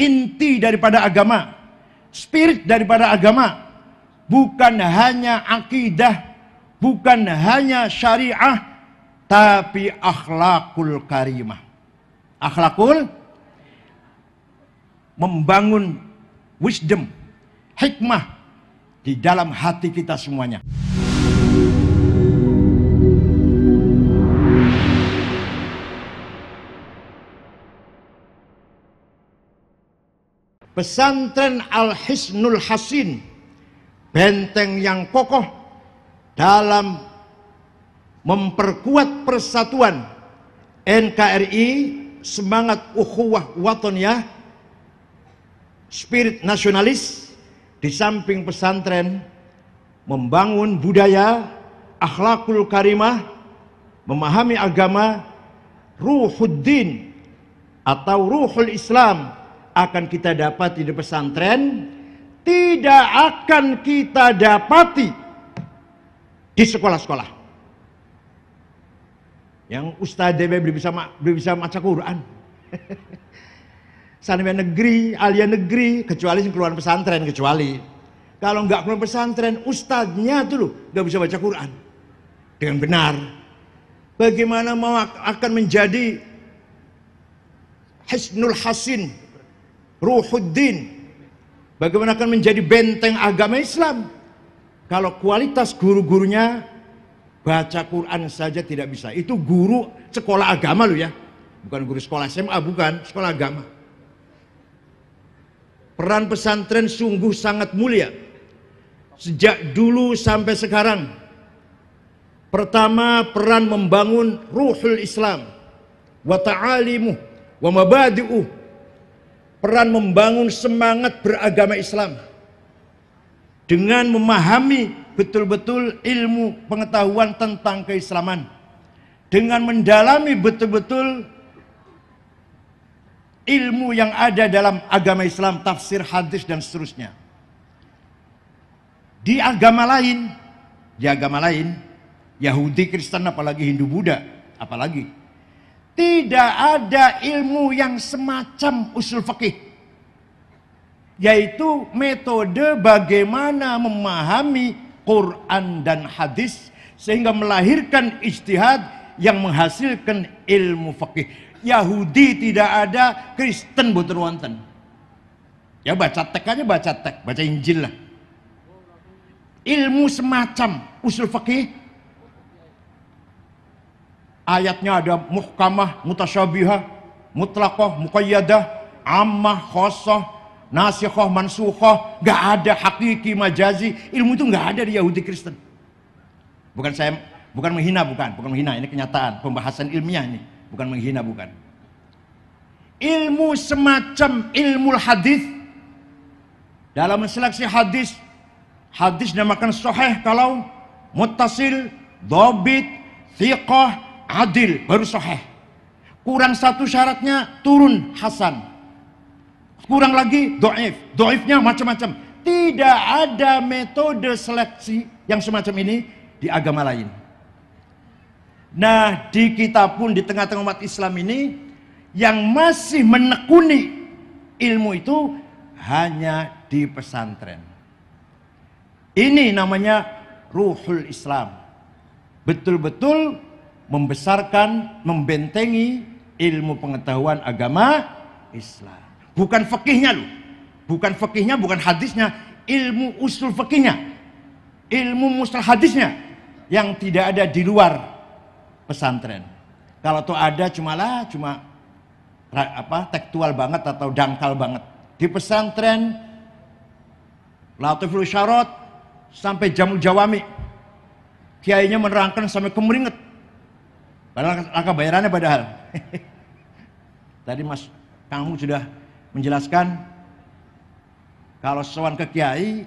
inti daripada agama, spirit daripada agama, bukan hanya akidah, bukan hanya syariah, tapi akhlakul karimah. Akhlakul membangun wisdom, hikmah di dalam hati kita semuanya. pesantren Al-Hisnul Hasin, benteng yang kokoh dalam memperkuat persatuan NKRI, semangat ukhuwah watoniah spirit nasionalis, di samping pesantren membangun budaya, akhlakul karimah, memahami agama, ruhuddin atau ruhul Islam akan kita dapati di pesantren, tidak akan kita dapati di sekolah-sekolah. Yang Ustaz DB belum bisa belum bisa baca Quran. Sanamnya negeri, alia negeri, kecuali yang keluar pesantren, kecuali. Kalau nggak keluar pesantren, ustadznya tuh loh nggak bisa baca Quran dengan benar. Bagaimana mau akan menjadi Hisnul Hasin ruhuddin. Bagaimana akan menjadi benteng agama Islam? Kalau kualitas guru-gurunya baca Quran saja tidak bisa. Itu guru sekolah agama loh ya. Bukan guru sekolah SMA, bukan sekolah agama. Peran pesantren sungguh sangat mulia. Sejak dulu sampai sekarang. Pertama peran membangun ruhul Islam. Wa ta'alimuh wa mabadi'uh peran membangun semangat beragama Islam dengan memahami betul-betul ilmu pengetahuan tentang keislaman dengan mendalami betul-betul ilmu yang ada dalam agama Islam, tafsir hadis dan seterusnya. Di agama lain, di agama lain, Yahudi, Kristen apalagi Hindu, Buddha, apalagi tidak ada ilmu yang semacam usul fakih, Yaitu metode bagaimana memahami Quran dan hadis sehingga melahirkan ijtihad yang menghasilkan ilmu fakih. Yahudi tidak ada, Kristen boten wonten. Ya baca teks aja baca teks, baca Injil lah. Ilmu semacam usul fakih ayatnya ada muhkamah, mutasyabihah, mutlakoh, muqayyadah, ammah, khosoh, nasihoh, mansuhoh, gak ada hakiki, majazi, ilmu itu gak ada di Yahudi Kristen. Bukan saya, bukan menghina, bukan, bukan menghina, ini kenyataan, pembahasan ilmiah ini, bukan menghina, bukan. Ilmu semacam ilmu hadis dalam menseleksi hadis, hadis dinamakan soheh kalau mutasil, dobit, thiqah, adil baru soheh, Kurang satu syaratnya turun hasan. Kurang lagi doif. Doifnya macam-macam. Tidak ada metode seleksi yang semacam ini di agama lain. Nah di kita pun di tengah-tengah umat Islam ini yang masih menekuni ilmu itu hanya di pesantren. Ini namanya ruhul Islam. Betul-betul membesarkan, membentengi ilmu pengetahuan agama Islam. Bukan fakihnya loh. Bukan fakihnya, bukan hadisnya, ilmu usul fakihnya. Ilmu mustalah hadisnya yang tidak ada di luar pesantren. Kalau tuh ada cuma lah cuma apa tekstual banget atau dangkal banget. Di pesantren Latiful syarot sampai jamu Jawami. Kiainya menerangkan sampai kemeringet. Padahal langkah bayarannya padahal. Tadi Mas Kang sudah menjelaskan kalau sowan ke kiai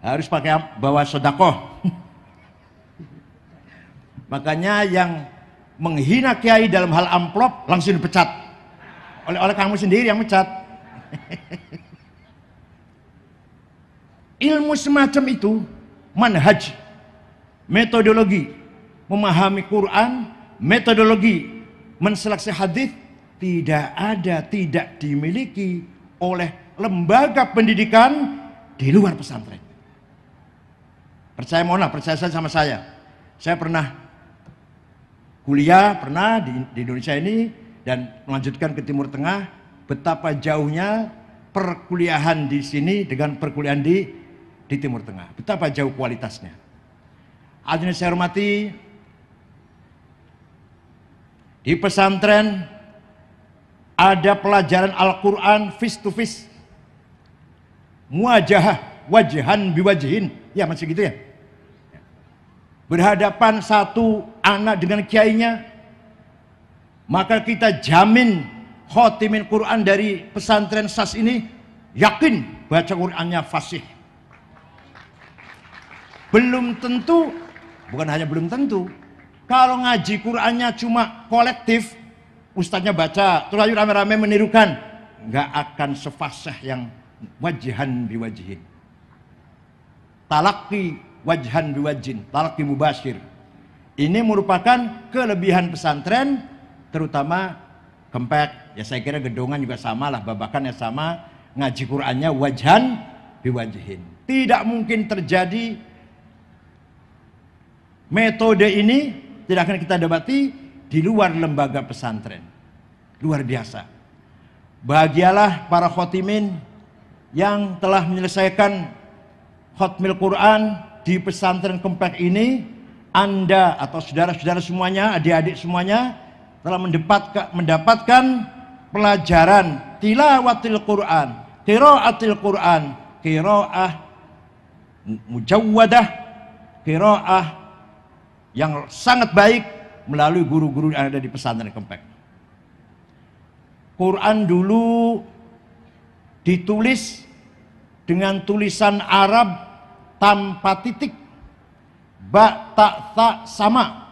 harus pakai bawa sodako. Makanya yang menghina kiai dalam hal amplop langsung dipecat. Oleh oleh kamu sendiri yang mecat. Ilmu semacam itu manhaj, metodologi, memahami Quran, metodologi menseleksi hadis tidak ada, tidak dimiliki oleh lembaga pendidikan di luar pesantren. Percaya mohonlah, percaya saya sama saya. Saya pernah kuliah, pernah di, di Indonesia ini dan melanjutkan ke Timur Tengah, betapa jauhnya perkuliahan di sini dengan perkuliahan di di Timur Tengah. Betapa jauh kualitasnya. Artinya saya hormati di pesantren ada pelajaran Al-Quran face to face. Muajah wajahan biwajihin. Ya masih gitu ya. Berhadapan satu anak dengan kiainya. Maka kita jamin khotimin Quran dari pesantren SAS ini yakin baca Qurannya fasih. Belum tentu, bukan hanya belum tentu, kalau ngaji Qurannya cuma kolektif, ustaznya baca, terus ayo rame-rame menirukan, nggak akan sefasah yang wajihan biwajihin. Talaki wajhan biwajin, talaki mubashir. Ini merupakan kelebihan pesantren, terutama kempek. Ya saya kira gedongan juga sama lah, babakan yang sama. Ngaji Qur'annya wajhan biwajihin. Tidak mungkin terjadi metode ini tidak akan kita dapati di luar lembaga pesantren. Luar biasa. Bahagialah para khotimin yang telah menyelesaikan khotmil Quran di pesantren komplek ini. Anda atau saudara-saudara semuanya, adik-adik semuanya telah mendapatkan, pelajaran tilawatil Quran, kiraatil Quran, kiraah mujawadah, kiraah yang sangat baik melalui guru-guru yang ada di pesantren Kempek. Quran dulu ditulis dengan tulisan Arab tanpa titik. Ba, ta, ta sama.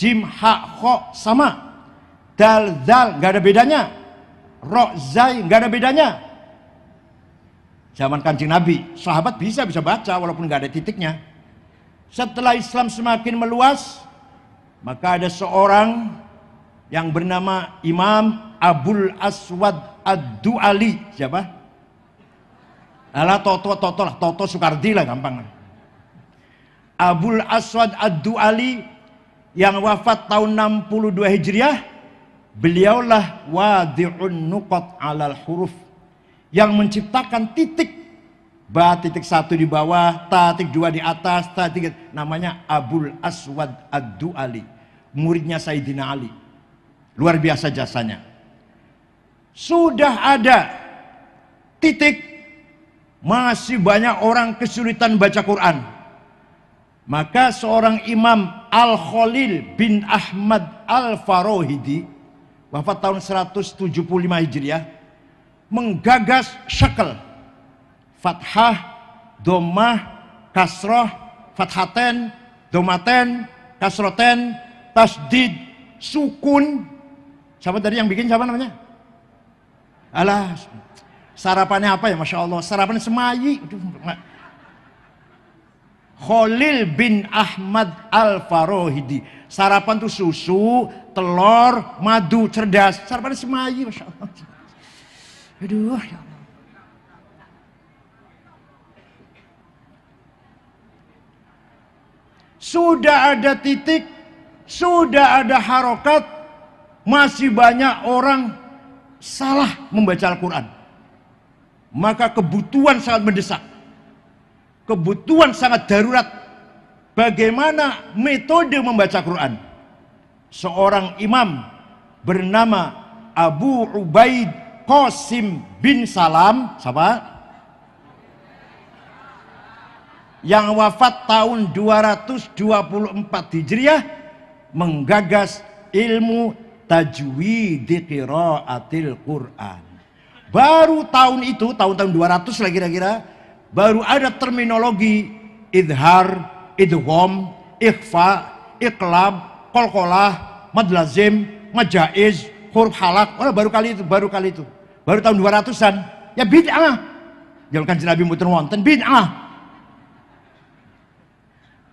Jim, ha, kho sama. Dal, dal, gak ada bedanya. Ro, zai, gak ada bedanya. Zaman kancing Nabi, sahabat bisa bisa baca walaupun gak ada titiknya. Setelah Islam semakin meluas, maka ada seorang yang bernama Imam Abul Aswad Ad-Du'ali. Siapa? Alah Toto, Toto lah. Toto Soekardi lah gampang. Abul Aswad Ad-Du'ali yang wafat tahun 62 Hijriah. Beliaulah wadi'un nukot alal huruf. Yang menciptakan titik Ba titik satu di bawah, ta titik dua di atas, ta titik namanya Abul Aswad Ad-Du'ali. Muridnya Sayyidina Ali. Luar biasa jasanya. Sudah ada titik masih banyak orang kesulitan baca Quran. Maka seorang imam Al-Khalil bin Ahmad Al-Farohidi wafat tahun 175 Hijriah menggagas shakal fathah, domah, kasroh, fathaten, domaten, kasroten, tasdid, sukun. Siapa tadi yang bikin siapa namanya? Alah, sarapannya apa ya Masya Allah? Sarapan semayi. Khalil bin Ahmad Al-Farohidi. Sarapan tuh susu, telur, madu, cerdas. Sarapan semayi, Masya Allah. Aduh, ya Allah. Sudah ada titik, sudah ada harokat, masih banyak orang salah membaca Al-Quran. Maka kebutuhan sangat mendesak. Kebutuhan sangat darurat bagaimana metode membaca Quran. Seorang imam bernama Abu Ubaid Qasim bin Salam, siapa? yang wafat tahun 224 Hijriah menggagas ilmu tajwid qiraatil Quran. Baru tahun itu, tahun-tahun 200 lagi kira-kira, baru ada terminologi idhar, idgham, ikhfa, iqlab, kolkolah, madlazim, majaiz, huruf halak. Oh, baru kali itu, baru kali itu. Baru tahun 200-an. Ya bid'ah. Jangan kan Nabi muter wonten bid'ah.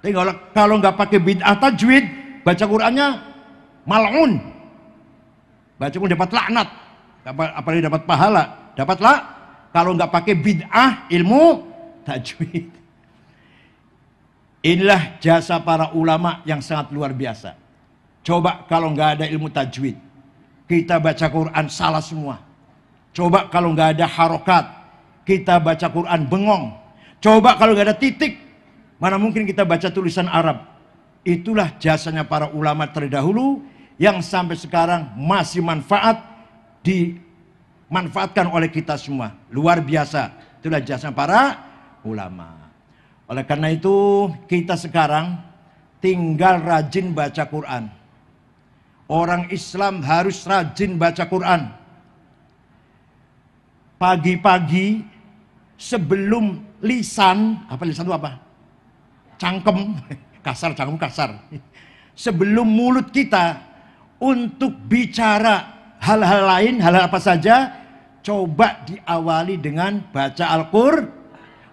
Tapi kalau kalau nggak pakai bid'ah tajwid, baca Qurannya malun. Baca pun dapat laknat. apa apalagi dapat pahala. dapatlah. kalau nggak pakai bid'ah ilmu tajwid. Inilah jasa para ulama yang sangat luar biasa. Coba kalau nggak ada ilmu tajwid, kita baca Quran salah semua. Coba kalau nggak ada harokat, kita baca Quran bengong. Coba kalau nggak ada titik, Mana mungkin kita baca tulisan Arab. Itulah jasanya para ulama terdahulu yang sampai sekarang masih manfaat dimanfaatkan oleh kita semua. Luar biasa. Itulah jasanya para ulama. Oleh karena itu kita sekarang tinggal rajin baca Quran. Orang Islam harus rajin baca Quran. Pagi-pagi sebelum lisan, apa lisan itu apa? cangkem, kasar cangkem kasar. Sebelum mulut kita untuk bicara hal-hal lain, hal-hal apa saja, coba diawali dengan baca Al-Qur,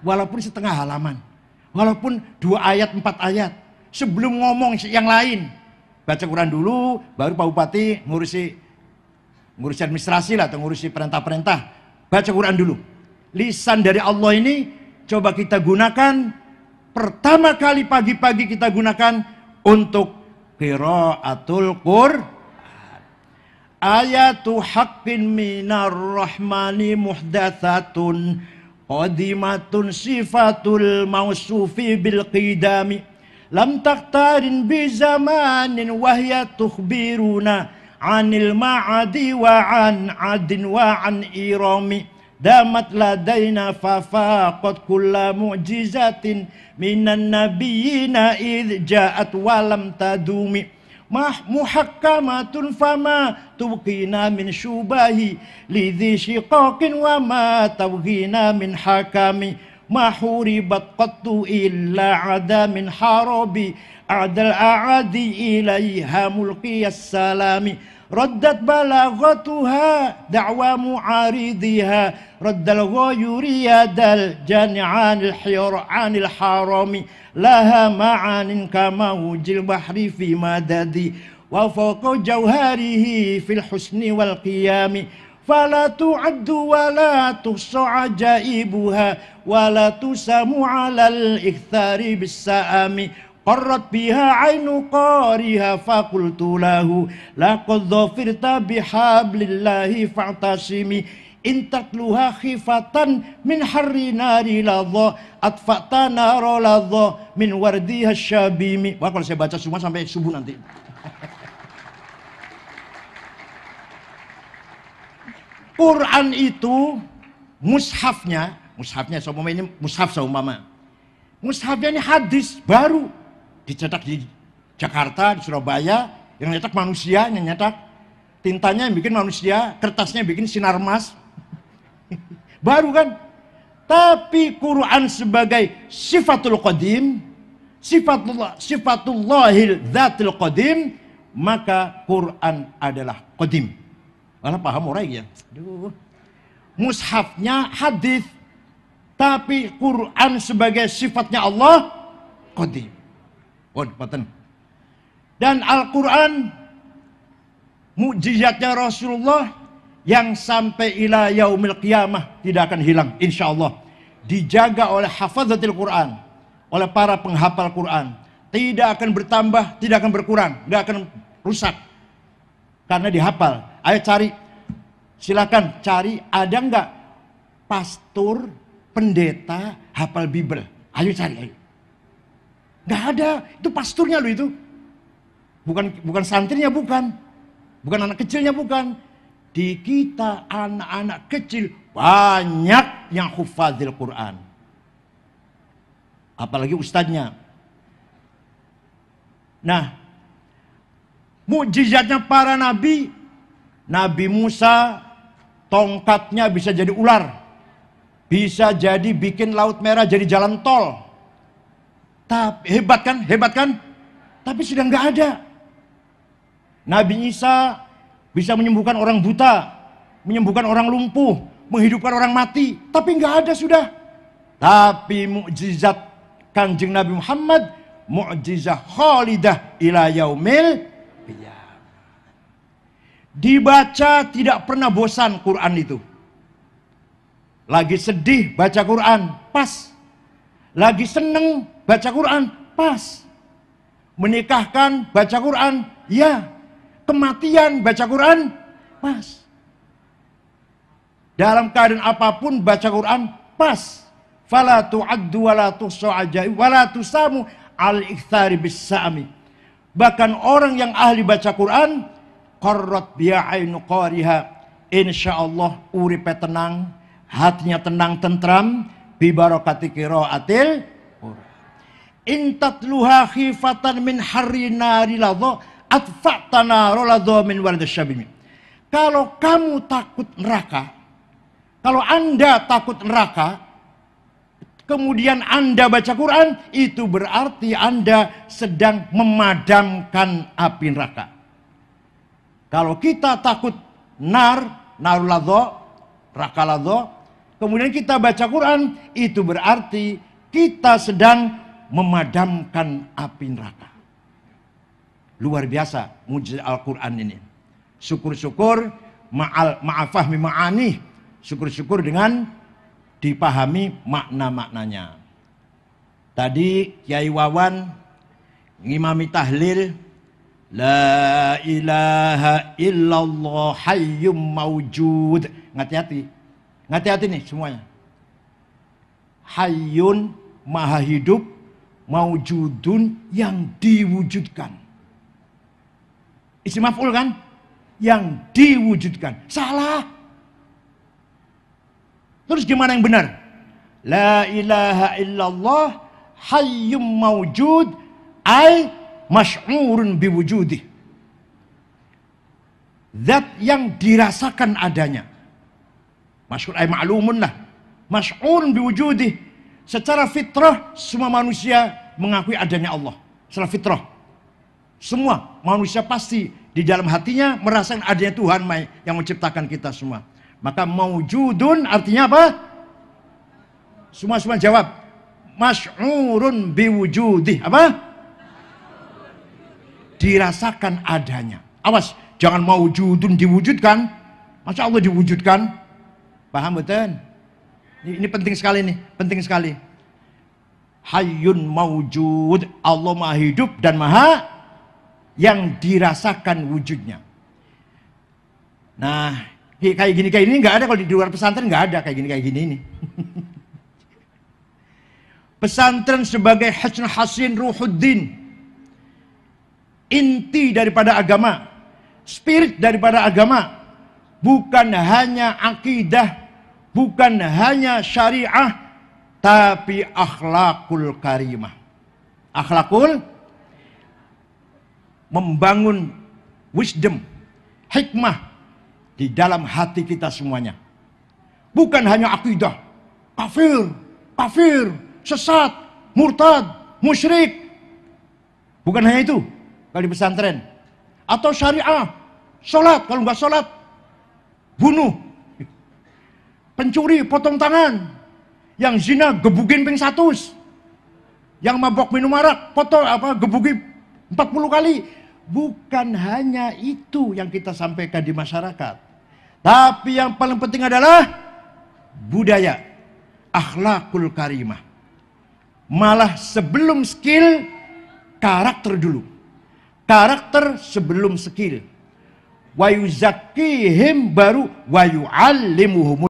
walaupun setengah halaman, walaupun dua ayat, empat ayat. Sebelum ngomong yang lain, baca Quran dulu, baru Pak Bupati ngurusi ngurusi administrasi lah atau ngurusi perintah-perintah. Baca Quran dulu. Lisan dari Allah ini coba kita gunakan pertama kali pagi-pagi kita gunakan untuk qiraatul Qur'an. Ayatu haqqin minar rahmani muhdathatun qadimatun sifatul mausufi bil qidami lam taktarin bi zamanin wahya tukhbiruna anil ma'adi wa an adin wa an irami دامت لدينا ففاقت كل معجزة من النبيين إذ جاءت ولم تدوم محكمة فما تبقينا من شبه لذي شقاق وما تبغينا من حكم ما حوربت قط إلا عدا من حرب أعد الأعادي إليها ملقي السلام ردت بلاغتها دعوى معارضها رد الغيور يد الجان عن الحير عن الحرام لها معان كموج البحر في مدد وفوق جوهره في الحسن والقيام فلا تعد ولا تحصى عجائبها ولا تسام على الإكثار بالسأم Qarrat biha ainu qariha faqultu lahu laqad dhafirta bihablillahi fa'tasimi intatluha khifatan min harri nari ladha atfa'ta nara ladha min wardiha syabimi wah kalau saya baca semua sampai subuh nanti Quran itu mushafnya mushafnya seumpama ini mushaf seumpama mushafnya ini hadis baru dicetak di Jakarta, di Surabaya, yang nyetak manusia, yang nyetak tintanya yang bikin manusia, kertasnya bikin sinar emas. Baru kan? Tapi Quran sebagai sifatul qadim, sifatullah, sifatullahil dzatil qadim, maka Quran adalah qadim. Malah paham orang ya? Aduh. Mushafnya hadis, tapi Quran sebagai sifatnya Allah qadim. Dan Al-Quran mujizatnya Rasulullah yang sampai ila yaumil qiyamah tidak akan hilang insya Allah dijaga oleh hafazatil Quran oleh para penghafal Quran tidak akan bertambah tidak akan berkurang tidak akan rusak karena dihafal ayo cari silakan cari ada nggak pastor pendeta hafal Bible ayo cari ayo Gak ada, itu pasturnya loh itu. Bukan bukan santrinya bukan. Bukan anak kecilnya bukan. Di kita anak-anak kecil banyak yang hafal Quran. Apalagi ustadznya. Nah, mukjizatnya para nabi, Nabi Musa tongkatnya bisa jadi ular. Bisa jadi bikin laut merah jadi jalan tol. Tapi hebat kan? Hebat kan? Tapi sudah nggak ada. Nabi Isa bisa menyembuhkan orang buta, menyembuhkan orang lumpuh, menghidupkan orang mati, tapi nggak ada sudah. Tapi mukjizat Kanjeng Nabi Muhammad, mukjizat Khalidah ila yaumil Dibaca tidak pernah bosan Quran itu. Lagi sedih baca Quran, pas. Lagi seneng baca Quran pas. Menikahkan baca Quran ya. Kematian baca Quran pas. Dalam keadaan apapun baca Quran pas. Fala tu'addu wa la tusu'ajai wa tusamu al-ikhtari bisami. Bahkan orang yang ahli baca Quran qarrat bi'ainu qariha. Insyaallah uripe tenang, hatinya tenang tentram bi kiro atil intatluha khifatan min harri nari ladha atfa'tana roladha min walad Kalau kamu takut neraka, kalau Anda takut neraka, kemudian Anda baca Quran, itu berarti Anda sedang memadamkan api neraka. Kalau kita takut nar, raka rakalado, kemudian kita baca Quran, itu berarti kita sedang memadamkan api neraka. Luar biasa mujizat Al-Quran ini. Syukur-syukur ma'al ma'afahmi ma'ani. Syukur-syukur dengan dipahami makna-maknanya. Tadi Kiai Wawan ngimami tahlil La ilaha illallah hayyum mawjud. ngati hati ngati hati nih semuanya. Hayyun maha hidup maujudun yang diwujudkan. Isi maf'ul kan? Yang diwujudkan. Salah. Terus gimana yang benar? La ilaha illallah hayyum maujud ay mash'urun biwujudi. Zat yang dirasakan adanya. Masyur ay ma'lumun lah. Mash'urun biwujudih secara fitrah semua manusia mengakui adanya Allah. Secara fitrah. Semua manusia pasti di dalam hatinya merasakan adanya Tuhan yang menciptakan kita semua. Maka maujudun artinya apa? Semua-semua jawab. Mas'urun biwujudih. Apa? Dirasakan adanya. Awas, jangan maujudun diwujudkan. Masa Allah diwujudkan? Paham betul? Ini penting sekali nih, penting sekali. Hayun maujud, Allah maha hidup dan maha yang dirasakan wujudnya. Nah, kayak gini kayak gini nggak ada kalau di luar pesantren nggak ada kayak gini kayak gini ini. pesantren sebagai hasan hasin ruhuddin inti daripada agama spirit daripada agama bukan hanya akidah bukan hanya syariah tapi akhlakul karimah. Akhlakul membangun wisdom, hikmah di dalam hati kita semuanya. Bukan hanya akidah, kafir, kafir, sesat, murtad, musyrik. Bukan hanya itu, kalau di pesantren. Atau syariah, sholat, kalau nggak sholat, bunuh, pencuri potong tangan, yang zina gebukin ping satu, yang mabok minum arak potong apa gebukin 40 kali. Bukan hanya itu yang kita sampaikan di masyarakat, tapi yang paling penting adalah budaya, akhlakul karimah. Malah sebelum skill, karakter dulu. Karakter sebelum skill wayuzakihim baru wayuallimuhum